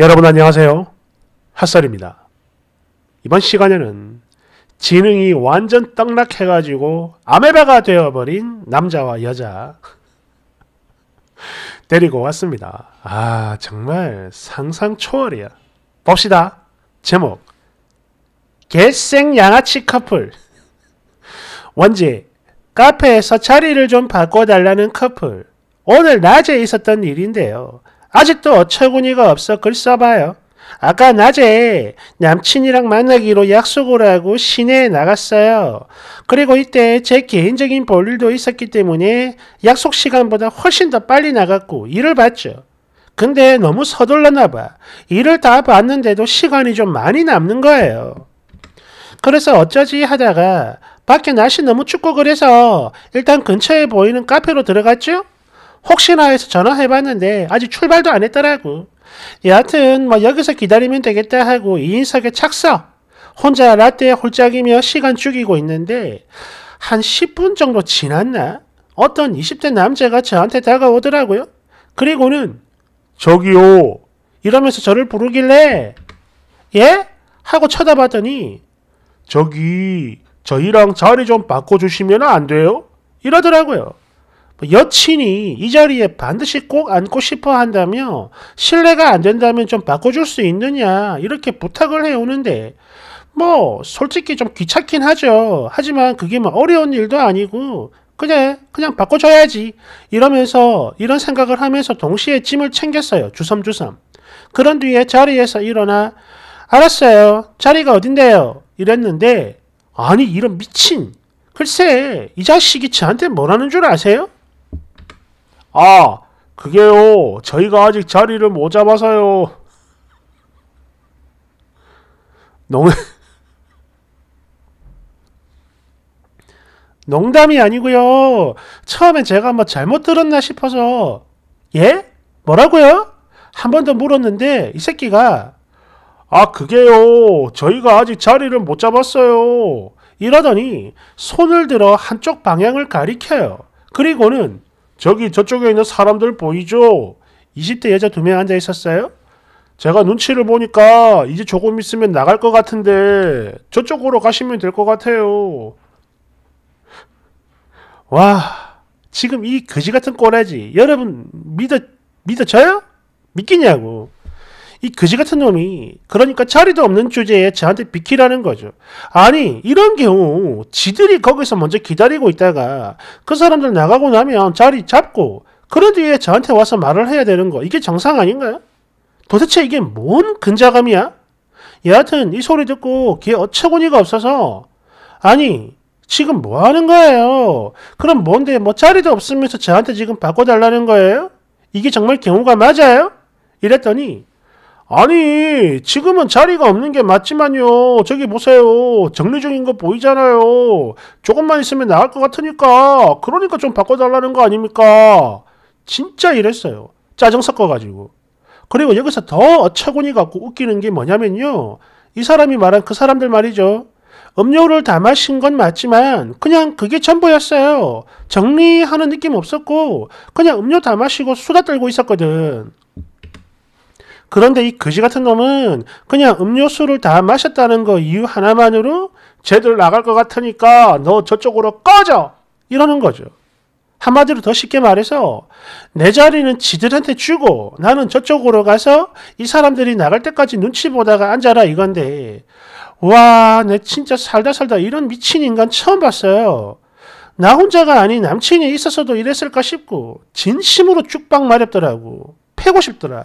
여러분 안녕하세요. 핫설입니다. 이번 시간에는 지능이 완전 떡락해가지고 아메바가 되어버린 남자와 여자 데리고 왔습니다. 아 정말 상상 초월이야. 봅시다. 제목 개생 양아치 커플 원지 카페에서 자리를 좀 바꿔달라는 커플 오늘 낮에 있었던 일인데요. 아직도 어처구니가 없어 글 써봐요. 아까 낮에 남친이랑 만나기로 약속을 하고 시내에 나갔어요. 그리고 이때 제 개인적인 볼일도 있었기 때문에 약속 시간보다 훨씬 더 빨리 나갔고 일을 봤죠. 근데 너무 서둘렀나 봐. 일을 다 봤는데도 시간이 좀 많이 남는 거예요. 그래서 어쩌지 하다가 밖에 날씨 너무 춥고 그래서 일단 근처에 보이는 카페로 들어갔죠? 혹시나 해서 전화해봤는데 아직 출발도 안 했더라고. 여하튼 뭐 여기서 기다리면 되겠다 하고 이인석에 착석. 혼자 라떼에 홀짝이며 시간 죽이고 있는데 한 10분 정도 지났나? 어떤 20대 남자가 저한테 다가오더라고요. 그리고는 저기요 이러면서 저를 부르길래 예? 하고 쳐다봤더니 저기 저희랑 자리 좀 바꿔주시면 안 돼요? 이러더라고요. 뭐 여친이 이 자리에 반드시 꼭 앉고 싶어 한다며 신뢰가 안 된다면 좀 바꿔줄 수 있느냐 이렇게 부탁을 해오는데 뭐 솔직히 좀 귀찮긴 하죠. 하지만 그게 뭐 어려운 일도 아니고 그래 그냥 바꿔줘야지 이러면서 이런 생각을 하면서 동시에 짐을 챙겼어요. 주섬주섬. 그런 뒤에 자리에서 일어나 알았어요. 자리가 어딘데요? 이랬는데 아니 이런 미친 글쎄 이 자식이 저한테 뭐라는 줄 아세요? 아, 그게요. 저희가 아직 자리를 못 잡아서요. 농... 농담이 아니고요. 처음엔 제가 뭐 잘못 들었나 싶어서 예? 뭐라고요? 한 번 더 물었는데 이 새끼가 아 그게요. 저희가 아직 자리를 못 잡았어요. 이러더니 손을 들어 한쪽 방향을 가리켜요. 그리고는 저기 저쪽에 있는 사람들 보이죠? 20대 여자 두 명 앉아 있었어요? 제가 눈치를 보니까 이제 조금 있으면 나갈 것 같은데 저쪽으로 가시면 될 것 같아요. 와, 지금 이 거지 같은 꼬라지 여러분 믿어 믿어져요? 믿기냐고. 이 그지 같은 놈이 그러니까 자리도 없는 주제에 저한테 비키라는 거죠. 아니 이런 경우 지들이 거기서 먼저 기다리고 있다가 그 사람들 나가고 나면 자리 잡고 그런 뒤에 저한테 와서 말을 해야 되는 거 이게 정상 아닌가요? 도대체 이게 뭔 근자감이야? 여하튼 이 소리 듣고 귀 어처구니가 없어서 아니 지금 뭐 하는 거예요? 그럼 뭔데 뭐 자리도 없으면서 저한테 지금 바꿔달라는 거예요? 이게 정말 경우가 맞아요? 이랬더니 아니 지금은 자리가 없는 게 맞지만요 저기 보세요 정리 중인 거 보이잖아요 조금만 있으면 나갈 것 같으니까 그러니까 좀 바꿔달라는 거 아닙니까 진짜 이랬어요 짜증 섞어가지고 그리고 여기서 더 어처구니 갖고 웃기는 게 뭐냐면요 이 사람이 말한 그 사람들 말이죠 음료를 다 마신 건 맞지만 그냥 그게 전부였어요 정리하는 느낌 없었고 그냥 음료 다 마시고 수다 떨고 있었거든 그런데 이 거지 같은 놈은 그냥 음료수를 다 마셨다는 거 이유 하나만으로 쟤들 나갈 것 같으니까 너 저쪽으로 꺼져! 이러는 거죠. 한마디로 더 쉽게 말해서 내 자리는 지들한테 주고 나는 저쪽으로 가서 이 사람들이 나갈 때까지 눈치 보다가 앉아라 이건데 와, 내 진짜 살다 살다 이런 미친 인간 처음 봤어요. 나 혼자가 아닌 남친이 있었어도 이랬을까 싶고 진심으로 쭉박 말했더라고 패고 싶더라.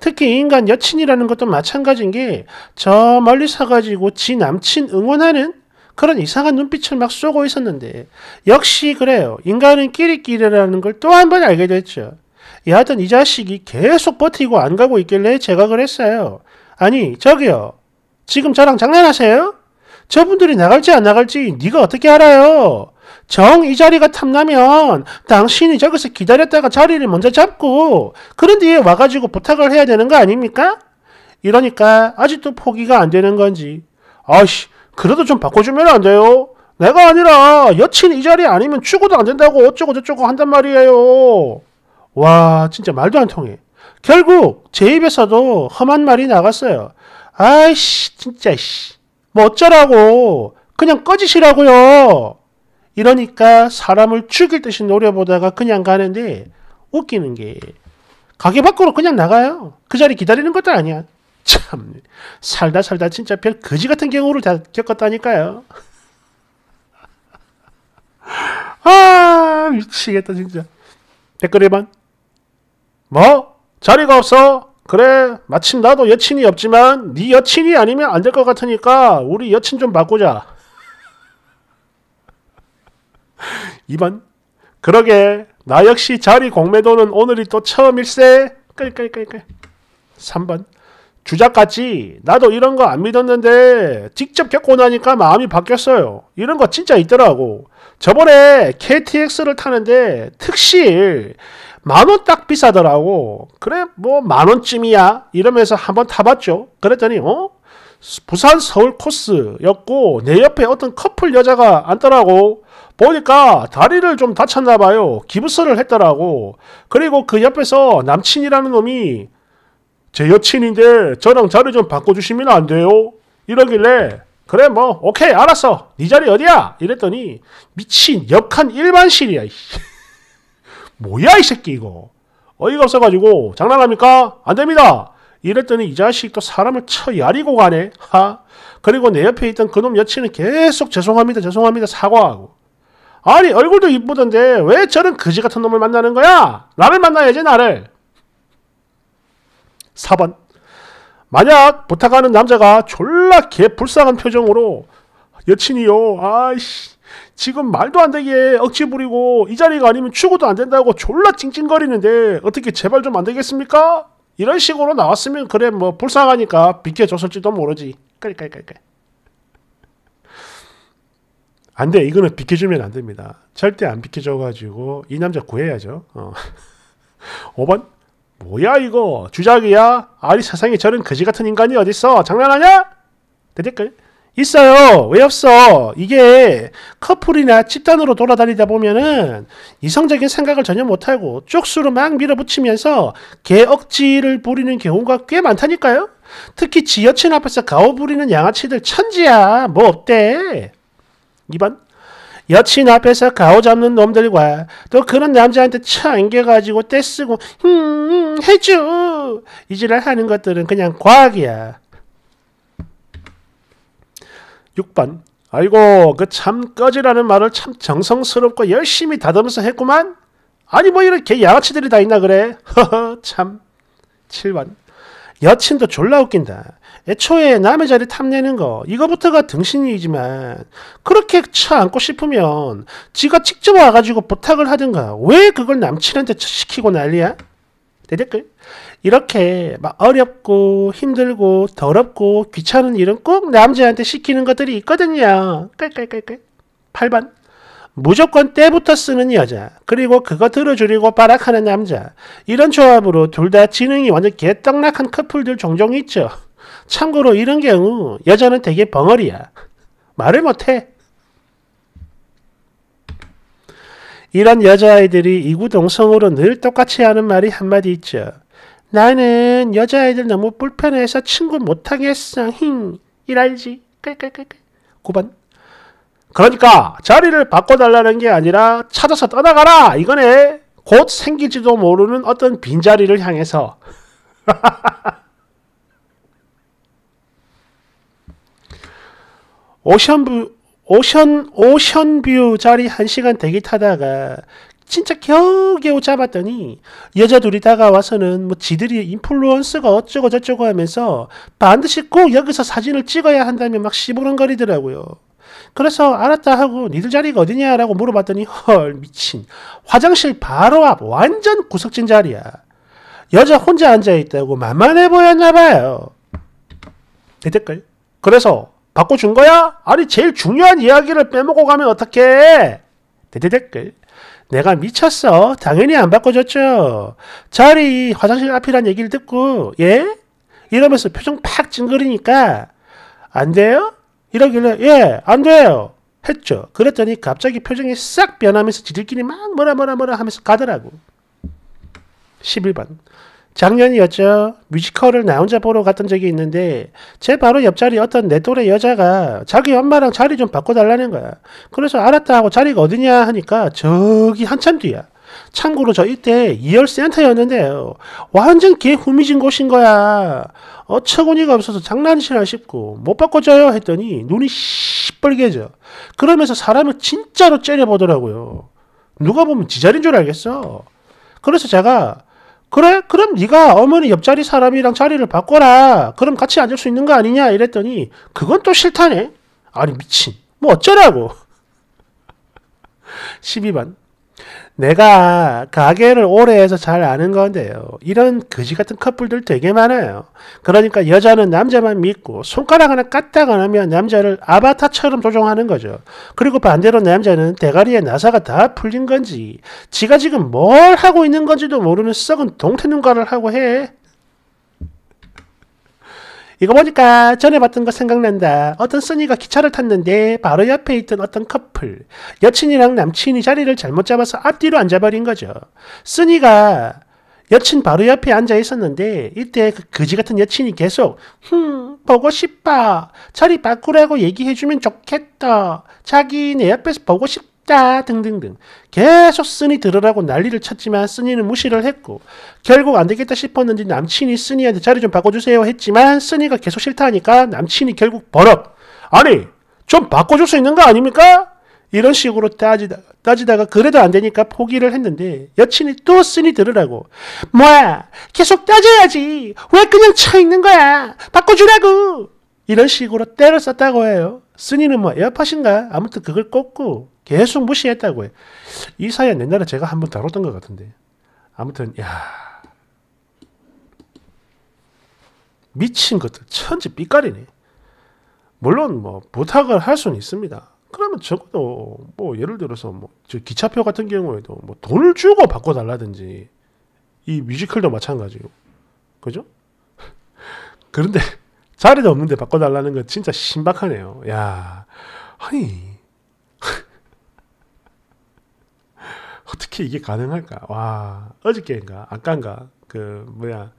특히 인간 여친이라는 것도 마찬가지인 게 저 멀리 서가지고 지 남친 응원하는 그런 이상한 눈빛을 막 쏘고 있었는데 역시 그래요. 인간은 끼리끼리라는 걸 또 한 번 알게 됐죠. 여하튼 이 자식이 계속 버티고 안 가고 있길래 제가 그랬어요. 아니 저기요. 지금 저랑 장난하세요? 저분들이 나갈지 안 나갈지 네가 어떻게 알아요? 정이 자리가 탐나면 당신이 저기서 기다렸다가 자리를 먼저 잡고 그런 뒤에 와가지고 부탁을 해야 되는 거 아닙니까? 이러니까 아직도 포기가 안 되는 건지 아씨 그래도 좀 바꿔주면 안 돼요? 내가 아니라 여친 이이 자리 아니면 죽어도 안 된다고 어쩌고 저쩌고 한단 말이에요. 와 진짜 말도 안 통해. 결국 제 입에서도 험한 말이 나갔어요. 아이씨 진짜 씨. 뭐 어쩌라고 그냥 꺼지시라고요. 이러니까 사람을 죽일 듯이 노려보다가 그냥 가는데 웃기는 게 가게 밖으로 그냥 나가요. 그 자리 기다리는 것도 아니야. 참 살다 살다 진짜 별 거지 같은 경우를 다 겪었다니까요. 아 미치겠다 진짜. 댓글 에만 뭐? 자리가 없어? 그래 마침 나도 여친이 없지만 네 여친이 아니면 안 될 것 같으니까 우리 여친 좀 바꾸자. 2번 그러게 나 역시 자리 공매도는 오늘이 또 처음일세 끌끌끌끌 3번 주작같이 나도 이런 거 안 믿었는데 직접 겪고 나니까 마음이 바뀌었어요. 이런 거 진짜 있더라고. 저번에 KTX를 타는데 특실 만 원 딱 비싸더라고. 그래 뭐 만원쯤이야 이러면서 한번 타봤죠. 그랬더니 어? 부산 서울 코스였고 내 옆에 어떤 커플 여자가 앉더라고. 보니까 다리를 좀 다쳤나 봐요. 기부스를 했더라고. 그리고 그 옆에서 남친이라는 놈이 제 여친인데 저랑 자리 좀 바꿔주시면 안 돼요? 이러길래 그래 뭐 오케이 알았어 네 자리 어디야? 이랬더니 미친 역한 일반실이야 뭐야 이 새끼 이거 어이가 없어가지고 장난합니까? 안됩니다 이랬더니 이 자식 또 사람을 쳐 야리고 가네 하 그리고 내 옆에 있던 그놈 여친은 계속 죄송합니다 죄송합니다 사과하고 아니 얼굴도 이쁘던데 왜 저런 그지 같은 놈을 만나는 거야? 나를 만나야지 나를. 4번 만약 부탁하는 남자가 졸라 개 불쌍한 표정으로 여친이요 아씨 이 지금 말도 안 되게 억지 부리고 이 자리가 아니면 추구도 안 된다고 졸라 찡찡거리는데 어떻게 제발 좀 안 되겠습니까? 이런 식으로 나왔으면 그래 뭐 불쌍하니까 비켜줬을지도 모르지. 그러니까 그러니까. 안 돼. 이거는 비켜주면 안 됩니다. 절대 안 비켜줘가지고 이 남자 구해야죠. 어. 5번 뭐야 이거 주작이야? 아니 세상에 저런 거지 같은 인간이 어딨어? 장난하냐? 대댓글 있어요. 왜 없어? 이게 커플이나 집단으로 돌아다니다 보면은 이성적인 생각을 전혀 못하고 쪽수로 막 밀어붙이면서 개억지를 부리는 경우가 꽤 많다니까요. 특히 지 여친 앞에서 가오 부리는 양아치들 천지야. 뭐 없대? 2번 여친 앞에서 가오 잡는 놈들과 또 그런 남자한테 참안겨가지고 떼쓰고 흠 해줘 이질을 하는 것들은 그냥 과학이야. 6번 아이고 그 참 꺼지라는 말을 참 정성스럽고 열심히 다듬어서 했구만. 아니 뭐 이렇게 양아치들이 다 있나 그래. 허허 참. 7번 여친도 졸라 웃긴다. 애초에 남의 자리 탐내는 거 이거부터가 등신이지만 그렇게 쳐안고 싶으면 지가 직접 와가지고 부탁을 하든가 왜 그걸 남친한테 시키고 난리야? 대댓글 이렇게 막 어렵고 힘들고 더럽고 귀찮은 일은 꼭 남자한테 시키는 것들이 있거든요. 깔깔깔깔 8번 무조건 때부터 쓰는 여자, 그리고 그거 들어주려고 빠락하는 남자. 이런 조합으로 둘 다 지능이 완전 개떡락한 커플들 종종 있죠. 참고로 이런 경우 여자는 되게 벙어리야. 말을 못해. 이런 여자아이들이 이구동성으로 늘 똑같이 하는 말이 한마디 있죠. 나는 여자아이들 너무 불편해서 친구 못하겠어. 힝. 이랄지. 깔깔깔깔. 9번. 그러니까 자리를 바꿔달라는 게 아니라 찾아서 떠나가라 이거네. 곧 생길지도 모르는 어떤 빈자리를 향해서 오션뷰 오션 오션뷰 자리 1시간 대기 타다가 진짜 겨우겨우 잡았더니 여자 둘이 다가와서는 뭐 지들이 인플루언스가 어쩌고 저쩌고 하면서 반드시 꼭 여기서 사진을 찍어야 한다며 막 시부렁거리더라고요. 그래서 알았다 하고 니들 자리가 어디냐라고 물어봤더니 헐 미친 화장실 바로 앞 완전 구석진 자리야. 여자 혼자 앉아있다고 만만해 보였나 봐요. 내 댓글. 그래서 바꿔준 거야? 아니 제일 중요한 이야기를 빼먹고 가면 어떡해? 대대 댓글. 내가 미쳤어. 당연히 안 바꿔줬죠. 자리 화장실 앞이란 얘기를 듣고 예? 이러면서 표정 팍 찡그리니까 안 돼요? 이러길래 예, 안 돼요. 했죠. 그랬더니 갑자기 표정이 싹 변하면서 지들끼리 막 뭐라 뭐라 뭐라 하면서 가더라고. 11번. 작년이었죠. 뮤지컬을 나 혼자 보러 갔던 적이 있는데 제 바로 옆자리 어떤 내 또래 여자가 자기 엄마랑 자리 좀 바꿔달라는 거야. 그래서 알았다 하고 자리가 어디냐 하니까 저기 한참 뒤야. 참고로 저 이때 2열 센터였는데요. 완전 개 후미진 곳인 거야. 어처구니가 없어서 장난치나 싶고 못 바꿔줘요 했더니 눈이 시뻘개져. 그러면서 사람을 진짜로 째려보더라고요. 누가 보면 지자인줄 알겠어. 그래서 제가 그래 그럼 네가 어머니 옆자리 사람이랑 자리를 바꿔라. 그럼 같이 앉을 수 있는 거 아니냐 이랬더니 그건 또 싫다네. 아니 미친 뭐 어쩌라고. 12반 내가 가게를 오래 해서 잘 아는 건데요. 이런 거지 같은 커플들 되게 많아요. 그러니까 여자는 남자만 믿고 손가락 하나 까딱 안 하면 남자를 아바타처럼 조종하는 거죠. 그리고 반대로 남자는 대가리에 나사가 다 풀린 건지 지가 지금 뭘 하고 있는 건지도 모르는 썩은 동태눈가를 하고 해. 이거 보니까 전에 봤던 거 생각난다. 어떤 써니가 기차를 탔는데 바로 옆에 있던 어떤 커플, 여친이랑 남친이 자리를 잘못 잡아서 앞뒤로 앉아버린 거죠. 써니가 여친 바로 옆에 앉아 있었는데 이때 그 거지 같은 여친이 계속 흠 보고 싶어 자리 바꾸라고 얘기해주면 좋겠다 자기 내 옆에서 보고 싶다 있다 등등등 계속 쓰니 들으라고 난리를 쳤지만 쓰니는 무시를 했고 결국 안 되겠다 싶었는지 남친이 쓰니한테 자리 좀 바꿔주세요 했지만 쓰니가 계속 싫다니까 하 남친이 결국 버럭 아니 좀 바꿔줄 수 있는 거 아닙니까? 이런 식으로 따지다, 따지다가 그래도 안 되니까 포기를 했는데 여친이 또 쓰니 들으라고 뭐야 계속 따져야지 왜 그냥 쳐 있는 거야 바꿔주라고 이런 식으로 때를 썼다고 해요. 쓰니는 뭐 에어팟인가 아무튼 그걸 꽂고 계속 무시했다고 해. 이 사연 옛날에 제가 한번 다뤘던 것 같은데. 아무튼 야 미친 것들 천지 삐깔이네 물론 뭐 부탁을 할 수는 있습니다. 그러면 적어도 뭐 예를 들어서 뭐 기차표 같은 경우에도 뭐 돈을 주고 바꿔 달라든지 이 뮤지컬도 마찬가지고 그죠? 그런데 자리도 없는데 바꿔 달라는 건 진짜 신박하네요. 야 아니 어떻게 이게 가능할까? 와, 어저께인가? 아까인가? 그, 뭐야,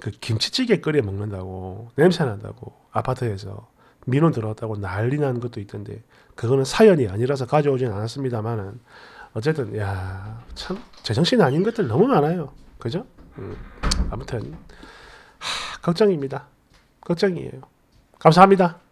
그 김치찌개 끓여 먹는다고, 냄새 난다고, 아파트에서 민원 들어왔다고 난리 난 것도 있던데, 그거는 사연이 아니라서 가져오진 않았습니다만은, 어쨌든, 야, 참, 제정신 아닌 것들 너무 많아요. 그죠? 음, 아무튼, 하, 걱정입니다. 걱정이에요. 감사합니다.